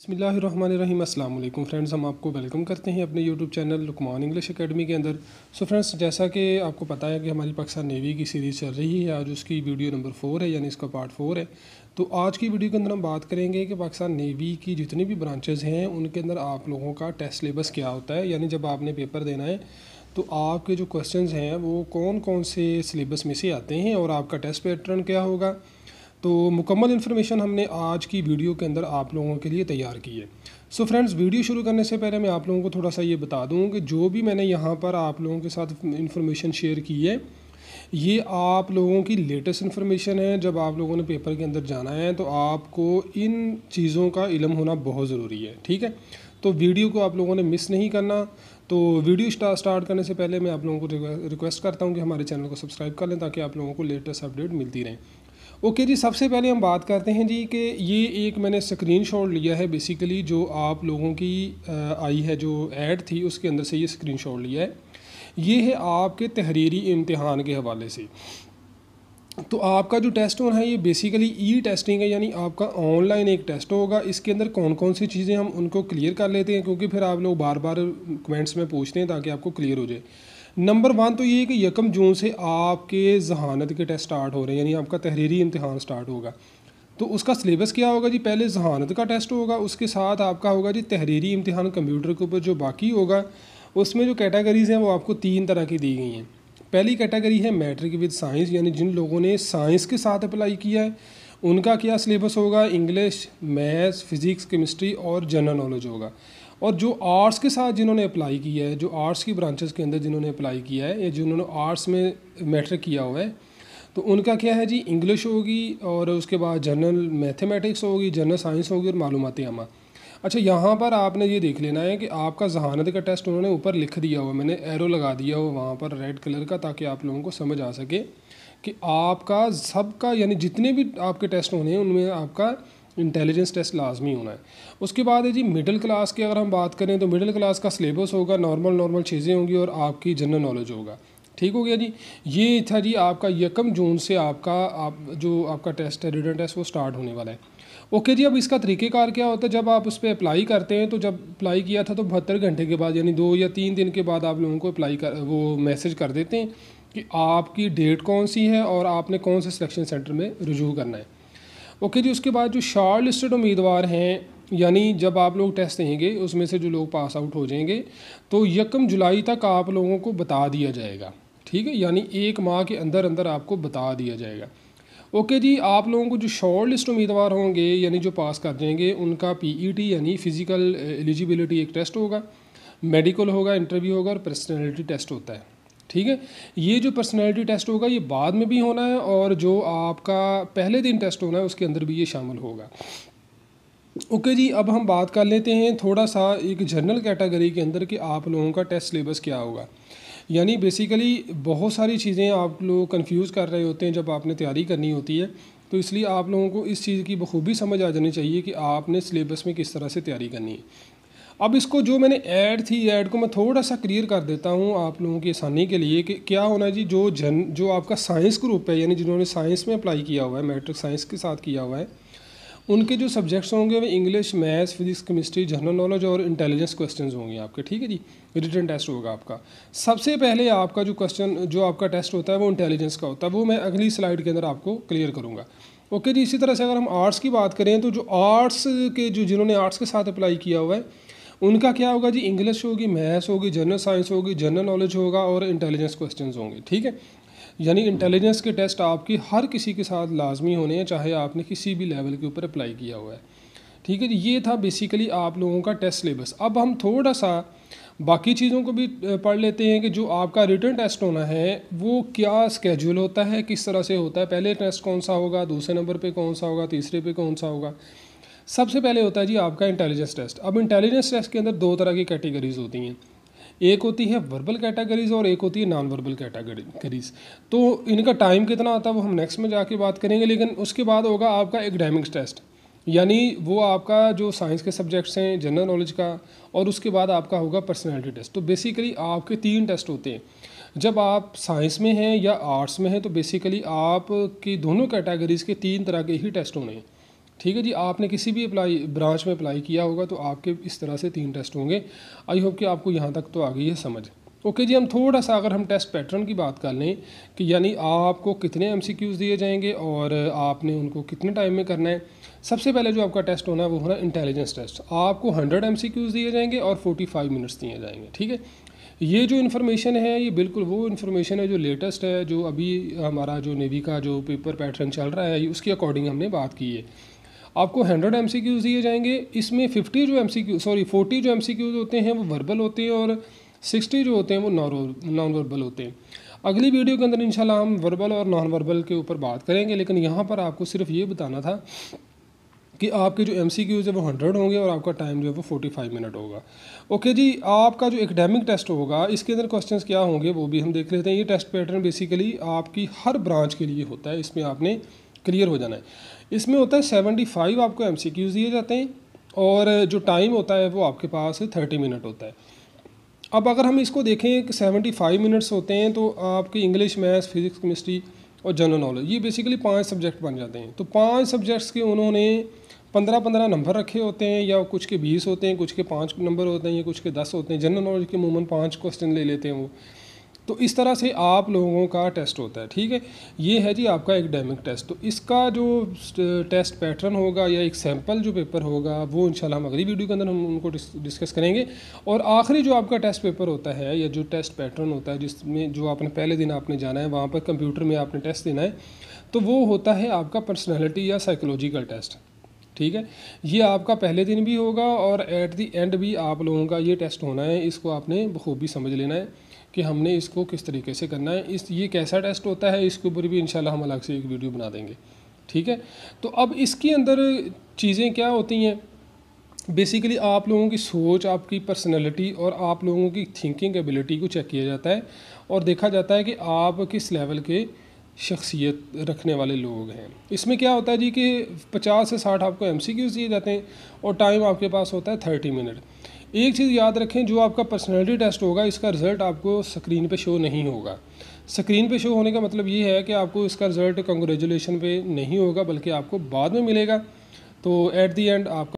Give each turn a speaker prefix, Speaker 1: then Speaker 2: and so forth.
Speaker 1: बसमीम अल्लाम फ्रेंड्स हम आपको वेलकम करते हैं अपने YouTube channel Luqman English Academy के अंदर सो so फ्रेंड्स जैसा कि आपको पता है कि हमारी पाकिस्तान नेवी की सीरीज़ चल रही है आज उसकी वीडियो नंबर फोर है यानी इसका पार्ट फोर है तो आज की वीडियो के अंदर हम बात करेंगे कि पाकिस्तान नेवी की जितनी भी ब्रांचेज़ हैं उनके अंदर आप लोगों का टेस्ट सलेबस क्या होता है यानी जब आपने पेपर देना है तो आपके जो क्वेश्चन हैं वो कौन कौन से सिलेबस में से आते हैं और आपका टेस्ट पैटर्न क्या होगा तो मुकम्मल इन्फॉर्मेशन हमने आज की वीडियो के अंदर आप लोगों के लिए तैयार की है सो so फ्रेंड्स वीडियो शुरू करने से पहले मैं आप लोगों को थोड़ा सा ये बता दूँ कि जो भी मैंने यहाँ पर आप लोगों के साथ इन्फॉर्मेशन शेयर की है ये आप लोगों की लेटेस्ट इन्फॉर्मेशन है जब आप लोगों ने पेपर के अंदर जाना है तो आपको इन चीज़ों का इलम होना बहुत ज़रूरी है ठीक है तो वीडियो को आप लोगों ने मिस नहीं करना तो वीडियो स्टार्ट करने से पहले मैं आप लोगों को रिक्वेस्ट करता हूँ कि हमारे चैनल को सब्सक्राइब कर लें ताकि आप लोगों को लेटेस्ट अपडेट मिलती रहें ओके जी सबसे पहले हम बात करते हैं जी कि ये एक मैंने स्क्रीन शॉट लिया है बेसिकली जो आप लोगों की आई है जो ऐड थी उसके अंदर से ये स्क्रीन शॉट लिया है ये है आपके तहरीरी इम्तहान के हवाले से तो आपका जो टेस्ट होना है ये बेसिकली ई टेस्टिंग है यानी आपका ऑनलाइन एक टेस्ट होगा इसके अंदर कौन कौन सी चीज़ें हम उनको क्लियर कर लेते हैं क्योंकि फिर आप लोग बार बार कमेंट्स में पूछते हैं ताकि आपको क्लियर हो जाए नंबर वन तो ये है कि यकम जून से आपके जहानत के टेस्ट स्टार्ट हो रहे हैं यानी आपका तहरीरी इम्तहान स्टार्ट होगा तो उसका सिलेबस क्या होगा जी पहले जहानत का टेस्ट होगा उसके साथ आपका होगा जी तहरीरी इम्तहान कंप्यूटर के ऊपर जो बाकी होगा उसमें जो कैटेगरीज़ हैं वो आपको तीन तरह की दी गई हैं पहली कैटेगरी है मैट्रिक विद साइंस यानी जिन लोगों ने साइंस के साथ अप्लाई किया है उनका क्या सिलेबस होगा इंग्लिश मैथ्स फिज़िक्स केमिस्ट्री और जनरल नॉलेज होगा और जो आर्ट्स के साथ जिन्होंने अप्लाई किया है जो आर्ट्स की ब्रांचेस के अंदर जिन्होंने अप्लाई किया है या जिन्होंने आर्ट्स में मैटर किया हुआ है तो उनका क्या है जी इंग्लिश होगी और उसके बाद जनरल मैथमेटिक्स होगी जनरल साइंस होगी और मालूमती आमा अच्छा यहाँ पर आपने ये देख लेना है कि आपका जहानत का टेस्ट उन्होंने ऊपर लिख दिया हुआ मैंने एरो लगा दिया हुआ वहाँ पर रेड कलर का ताकि आप लोगों को समझ आ सके कि आपका सबका यानी जितने भी आपके टेस्ट होने हैं उनमें आपका इंटेलिजेंस टेस्ट लाजमी होना है उसके बाद है जी मिडिल क्लास की अगर हम बात करें तो मिडिल क्लास का सिलेबस होगा नॉर्मल नॉर्मल चीज़ें होंगी और आपकी जनरल नॉलेज होगा ठीक हो गया जी ये था जी आपका यकम जून से आपका आप जो आपका टेस्ट है रिटर्न टेस्ट वो स्टार्ट होने वाला है ओके जी अब इसका तरीक़ेकार क्या होता है जब आप उस पर अप्लाई करते हैं तो जब अप्लाई किया था तो बहत्तर घंटे के बाद यानी दो या तीन दिन के बाद आप लोगों को अप्लाई कर वो मैसेज कर देते हैं कि आपकी डेट कौन सी है और आपने कौन से सिलेक्शन सेंटर में रजू करना है ओके जी उसके बाद जो शार्ट लिस्टेड उम्मीदवार हैं यानी जब आप लोग टेस्ट देंगे उसमें से जो लोग पास आउट हो जाएंगे तो यकम जुलाई तक आप लोगों को बता दिया जाएगा ठीक है यानी एक माह के अंदर अंदर आपको बता दिया जाएगा ओके जी आप लोगों को जो शॉर्ट लिस्ट उम्मीदवार होंगे यानी जो पास कर जाएंगे उनका पीईटी e यानी फ़िज़िकल एलिजिबिलिटी uh, एक टेस्ट होगा मेडिकल होगा इंटरव्यू होगा और पर्सनैलिटी टेस्ट होता है ठीक है ये जो पर्सनैलिटी टेस्ट होगा ये बाद में भी होना है और जो आपका पहले दिन टेस्ट होना है उसके अंदर भी ये शामिल होगा ओके okay जी अब हम बात कर लेते हैं थोड़ा सा एक जनरल कैटेगरी के अंदर कि आप लोगों का टेस्ट सिलेबस क्या होगा यानी बेसिकली बहुत सारी चीज़ें आप लोग कंफ्यूज कर रहे होते हैं जब आपने तैयारी करनी होती है तो इसलिए आप लोगों को इस चीज़ की बखूबी समझ आ जानी चाहिए कि आपने सिलेबस में किस तरह से तैयारी करनी है अब इसको जो मैंने ऐड थी ऐड को मैं थोड़ा सा क्लियर कर देता हूँ आप लोगों की आसानी के लिए कि क्या होना जी जो जन जो आपका साइंस ग्रुप है यानी जिन्होंने साइंस में अप्लाई किया हुआ है मैट्रिक साइंस के साथ किया हुआ है उनके जो सब्जेक्ट्स होंगे वो English maths physics chemistry general knowledge और इंटेलिजेंस क्वेश्चंस होंगे आपके ठीक है जी रिटर्न टेस्ट होगा आपका सबसे पहले आपका जो क्वेश्चन जो आपका टेस्ट होता है वो इंटेलिजेंस का होता है वो मैं अगली स्लाइड के अंदर आपको क्लियर करूँगा ओके जी इसी तरह से अगर हम आर्ट्स की बात करें तो जो आर्ट्स के जो जिन्होंने आर्ट्स के साथ अप्लाई किया हुआ है उनका क्या होगा जी इंग्लिश होगी मैथ्स होगी जनरल साइंस होगी जनरल नॉलेज होगा और इंटेलिजेंस क्वेश्चन होंगे ठीक है यानी इंटेलिजेंस के टेस्ट आपकी हर किसी के साथ लाजमी होने हैं चाहे आपने किसी भी लेवल के ऊपर अप्लाई किया हुआ है ठीक है जी ये था बेसिकली आप लोगों का टेस्ट सिलेबस अब हम थोड़ा सा बाकी चीज़ों को भी पढ़ लेते हैं कि जो आपका रिटर्न टेस्ट होना है वो क्या स्केड्यूल होता है किस तरह से होता है पहले टेस्ट कौन सा होगा दूसरे नंबर पे कौन सा होगा तीसरे पे कौन सा होगा सबसे पहले होता है जी आपका इंटेलिजेंस टेस्ट अब इंटेलिजेंस टेस्ट के अंदर दो तरह की कैटेगरीज होती हैं एक होती है वर्बल कैटेगरीज और एक होती है नॉन वर्बल कैटेगरीज तो इनका टाइम कितना आता है वो हम नेक्स्ट में जाके बात करेंगे लेकिन उसके बाद होगा आपका एकडेमिक्स टेस्ट यानी वो आपका जो साइंस के सब्जेक्ट्स हैं जनरल नॉलेज का और उसके बाद आपका होगा पर्सनैलिटी टेस्ट तो बेसिकली आपके तीन टेस्ट होते हैं जब आप साइंस में हैं या आर्ट्स में हैं तो बेसिकली आपकी दोनों कैटेगरीज़ के तीन तरह के ही टेस्ट होने हैं ठीक है जी आपने किसी भी अप्लाई ब्रांच में अप्लाई किया होगा तो आपके इस तरह से तीन टेस्ट होंगे आई होप कि आपको यहाँ तक तो आ गई है समझ ओके जी हम थोड़ा सा अगर हम टेस्ट पैटर्न की बात कर लें कि यानी आपको कितने एम दिए जाएंगे और आपने उनको कितने टाइम में करना है सबसे पहले जो आपका टेस्ट होना है वो होना इंटेलिजेंस टेस्ट आपको हंड्रेड एम दिए जाएंगे और फाइव मिनट्स दिए जाएंगे ठीक है ये जो इन्फॉर्मेशन है ये बिल्कुल वो इन्फॉर्मेशन है जो लेटेस्ट है जो अभी हमारा जो नेवी का जो पेपर पैटर्न चल रहा है उसके अकॉर्डिंग हमने बात की है आपको हंड्रेड एम सी क्यूज़ दिए जाएंगे इसमें फिफ्टी जो M C Q sorry forty जो एम सी क्यूज़ होते हैं वो वर्बल होते हैं और सिक्सटी जो होते हैं वो नॉन वर्बल होते हैं अगली वीडियो के अंदर इंशाल्लाह हम वर्बल और नॉन वर्बल के ऊपर बात करेंगे लेकिन यहाँ पर आपको सिर्फ ये बताना था कि आपके जो एम सी क्यूज़ है वो हंड्रेड होंगे और आपका टाइम जो है वो फोर्टी फाइव मिनट होगा ओके जी आपका जो एकेडमिक टेस्ट होगा इसके अंदर क्वेश्चंस क्या होंगे वो भी हम देख लेते हैं ये टेस्ट पैटर्न बेसिकली आपकी हर ब्रांच के लिए होता है इसमें आपने क्लियर हो जाना है इसमें होता है सेवेंटी फाइव आपको एम सी क्यूज़ दिए जाते हैं और जो टाइम होता है वो आपके पास थर्टी मिनट होता है अब अगर हम इसको देखें कि सेवेंटी फाइव मिनट्स होते हैं तो आपकी इंग्लिश मैथ्स फिजिक्स केमिस्ट्री और जनरल नॉलेज ये बेसिकली पांच सब्जेक्ट बन जाते हैं तो पांच सब्जेक्ट्स के उन्होंने पंद्रह पंद्रह नंबर रखे होते हैं या कुछ के बीस होते हैं कुछ के पाँच नंबर होते हैं या कुछ के दस होते हैं जनरल नॉलेज के मूमन पाँच क्वेश्चन ले लेते हैं वो तो इस तरह से आप लोगों का टेस्ट होता है ठीक है ये है जी आपका एकेडमिक टेस्ट तो इसका जो टेस्ट पैटर्न होगा या एक सैम्पल जो पेपर होगा वो शाला हम अगली वीडियो के अंदर हम उनको डिस्कस करेंगे और आखिरी जो आपका टेस्ट पेपर होता है या जो टेस्ट पैटर्न होता है जिसमें जो आपने पहले दिन आपने जाना है वहाँ पर कंप्यूटर में आपने टेस्ट देना है तो वो होता है आपका पर्सनैलिटी या साइकोलॉजिकल टेस्ट ठीक है ये आपका पहले दिन भी होगा और एट दी एंड भी आप लोगों का ये टेस्ट होना है इसको आपने बखूबी समझ लेना है कि हमने इसको किस तरीके से करना है इस ये कैसा टेस्ट होता है इसके ऊपर भी इंशाल्लाह हम अलग से एक वीडियो बना देंगे ठीक है तो अब इसके अंदर चीज़ें क्या होती हैं बेसिकली आप लोगों की सोच आपकी पर्सनैलिटी और आप लोगों की थिंकिंग एबिलिटी को चेक किया जाता है और देखा जाता है कि आप किस लेवल के शख्सियत रखने वाले लोग हैं इसमें क्या होता है जी कि 50 से 60 आपको एम सी क्यूज़ दिए जाते हैं और टाइम आपके पास होता है 30 मिनट एक चीज़ याद रखें जो आपका पर्सनैलिटी टेस्ट होगा इसका रिज़ल्ट आपको स्क्रीन पे शो नहीं होगा स्क्रीन पे शो होने का मतलब ये है कि आपको इसका रिज़ल्ट कंग्रेचुलेशन पे नहीं होगा बल्कि आपको बाद में मिलेगा तो एट दी एंड आपका